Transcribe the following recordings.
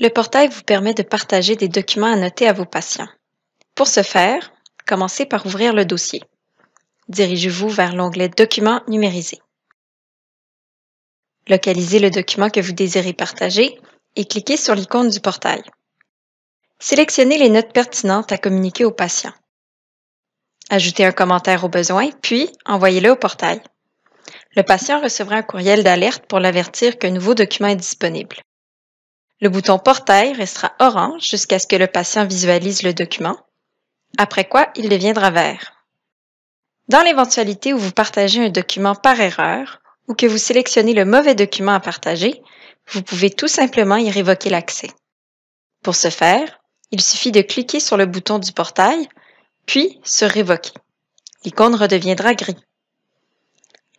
Le portail vous permet de partager des documents annotés à vos patients. Pour ce faire, commencez par ouvrir le dossier. Dirigez-vous vers l'onglet Documents numérisés. Localisez le document que vous désirez partager et cliquez sur l'icône du portail. Sélectionnez les notes pertinentes à communiquer au patient. Ajoutez un commentaire au besoin, puis envoyez-le au portail. Le patient recevra un courriel d'alerte pour l'avertir qu'un nouveau document est disponible. Le bouton Portail restera orange jusqu'à ce que le patient visualise le document, après quoi il deviendra vert. Dans l'éventualité où vous partagez un document par erreur ou que vous sélectionnez le mauvais document à partager, vous pouvez tout simplement y révoquer l'accès. Pour ce faire, il suffit de cliquer sur le bouton du portail, puis sur Révoquer. L'icône redeviendra gris.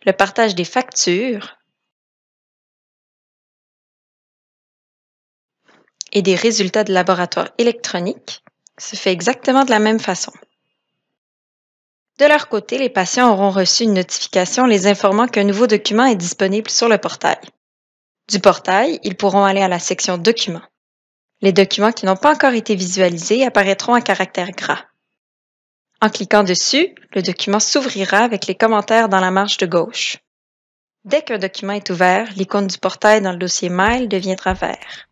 Le partage des factures, et des résultats de laboratoire électronique se fait exactement de la même façon. De leur côté, les patients auront reçu une notification les informant qu'un nouveau document est disponible sur le portail. Du portail, ils pourront aller à la section Documents. Les documents qui n'ont pas encore été visualisés apparaîtront en caractère gras. En cliquant dessus, le document s'ouvrira avec les commentaires dans la marge de gauche. Dès qu'un document est ouvert, l'icône du portail dans le dossier Mail deviendra vert.